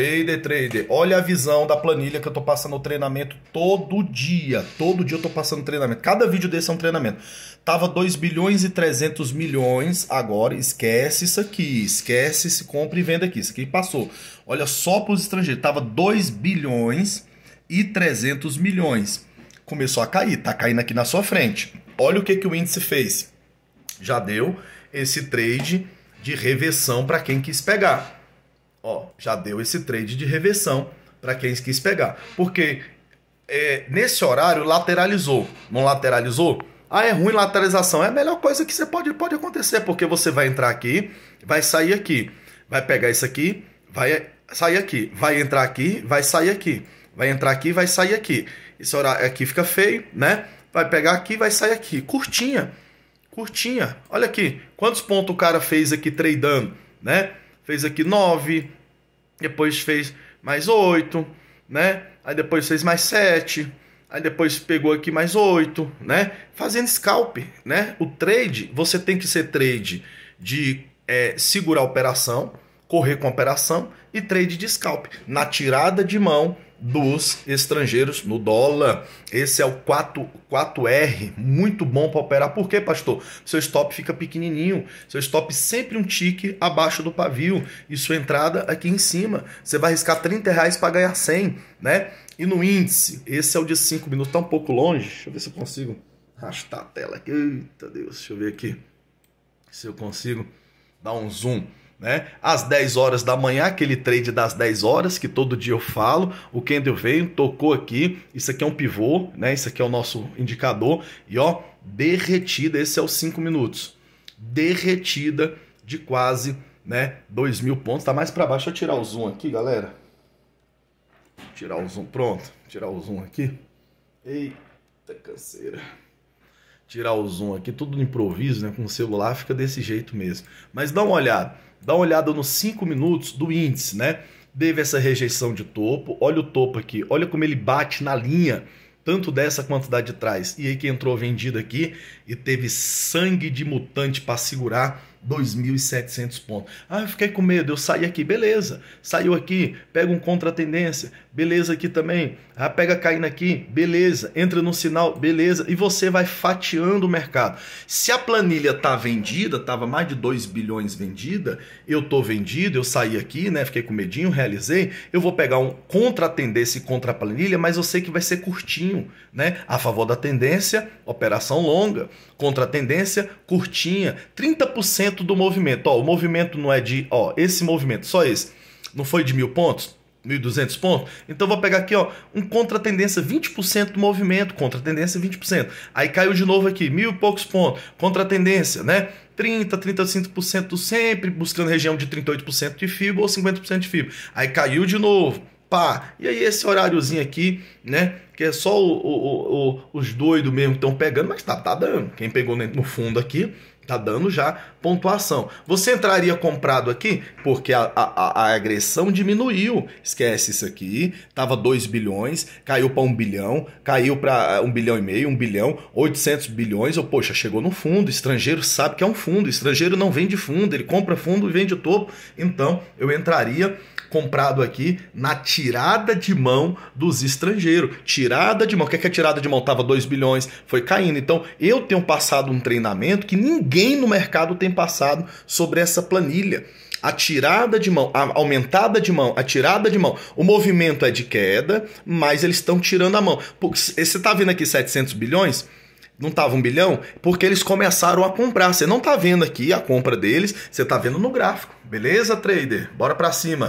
Trader, trader, olha a visão da planilha que eu tô passando o treinamento todo dia. Todo dia eu tô passando treinamento. Cada vídeo desse é um treinamento. Tava 2 bilhões e 300 milhões agora. Esquece isso aqui. Esquece se compra e venda aqui. Isso aqui passou. Olha só para os estrangeiros. Tava 2 bilhões e 300 milhões. Começou a cair. Tá caindo aqui na sua frente. Olha o que, que o índice fez. Já deu esse trade de reversão para quem quis pegar. Ó, já deu esse trade de reversão para quem quis pegar. Porque é, nesse horário lateralizou. Não lateralizou? Ah, é ruim lateralização. É a melhor coisa que você pode, pode acontecer, porque você vai entrar aqui, vai sair aqui, vai pegar isso aqui, vai sair aqui, vai entrar aqui, vai sair aqui, vai entrar aqui, vai sair aqui. Esse horário aqui fica feio, né? Vai pegar aqui, vai sair aqui. Curtinha, curtinha. Olha aqui, quantos pontos o cara fez aqui tradando, né? fez aqui 9, depois fez mais 8, né? Aí depois fez mais 7, aí depois pegou aqui mais 8, né? Fazendo scalp, né? O trade, você tem que ser trade de é, segurar a operação, correr com a operação e trade de scalp. Na tirada de mão, dos estrangeiros no dólar. Esse é o 4, 4R, muito bom para operar. Por quê, pastor? Seu stop fica pequenininho, seu stop sempre um tique abaixo do pavio e sua entrada aqui em cima. Você vai arriscar 30 reais para ganhar 100, né? E no índice, esse é o de 5 minutos, Está um pouco longe. Deixa eu ver se eu consigo arrastar a tela aqui. Eita Deus, deixa eu ver aqui se eu consigo dar um zoom. Né? Às 10 horas da manhã, aquele trade das 10 horas, que todo dia eu falo, o candle veio, tocou aqui, isso aqui é um pivô, né? Isso aqui é o nosso indicador, e ó, derretida, esse é os 5 minutos. Derretida de quase, né, 2 mil pontos, tá mais para baixo, deixa eu tirar o zoom aqui, galera. Tirar o zoom, pronto, tirar o zoom aqui. Eita canseira tirar o zoom aqui, tudo no improviso, né? Com o celular fica desse jeito mesmo. Mas dá uma olhada, dá uma olhada nos 5 minutos do índice, né? Teve essa rejeição de topo, olha o topo aqui, olha como ele bate na linha, tanto dessa quantidade de trás. E aí que entrou vendido aqui e teve sangue de mutante para segurar 2.700 pontos. Ah, eu fiquei com medo, eu saí aqui, beleza. Saiu aqui, pega um contra-tendência, beleza aqui também. Ah, pega caindo aqui, beleza. Entra no sinal, beleza. E você vai fatiando o mercado. Se a planilha tá vendida, tava mais de 2 bilhões vendida, eu tô vendido, eu saí aqui, né, fiquei com medinho, realizei, eu vou pegar um contra-tendência e contra-planilha, mas eu sei que vai ser curtinho, né? A favor da tendência, operação longa, contra-tendência, curtinha, 30% dentro do movimento. Ó, o movimento não é de. Ó, esse movimento, só esse, não foi de mil pontos? 1.200 pontos, então vou pegar aqui ó, um contra-tendência 20% do movimento, contra-tendência 20%. Aí caiu de novo aqui, mil e poucos pontos, contra-tendência, né? 30, 35% sempre, buscando região de 38% de FIBO ou 50% de FIBO. Aí caiu de novo, pá. E aí esse horáriozinho aqui, né? Que é só o, o, o, os doidos mesmo que estão pegando, mas tá, tá dando. Quem pegou no fundo aqui, Tá dando já pontuação. Você entraria comprado aqui porque a, a, a agressão diminuiu. Esquece isso aqui. Tava 2 bilhões, caiu para 1 um bilhão, caiu para 1 eh, um bilhão e meio, 1 um bilhão, 800 bilhões. O poxa, chegou no fundo. Estrangeiro sabe que é um fundo. Estrangeiro não vende fundo, ele compra fundo e vende topo. Então, eu entraria comprado aqui na tirada de mão dos estrangeiros. Tirada de mão. O que é que a tirada de mão? Tava 2 bilhões, foi caindo. Então, eu tenho passado um treinamento que ninguém no mercado tem passado sobre essa planilha a tirada de mão, a aumentada de mão, a tirada de mão. O movimento é de queda, mas eles estão tirando a mão. Você está vendo aqui 700 bilhões? Não estava um bilhão? Porque eles começaram a comprar. Você não está vendo aqui a compra deles, você está vendo no gráfico. Beleza, trader? Bora para cima.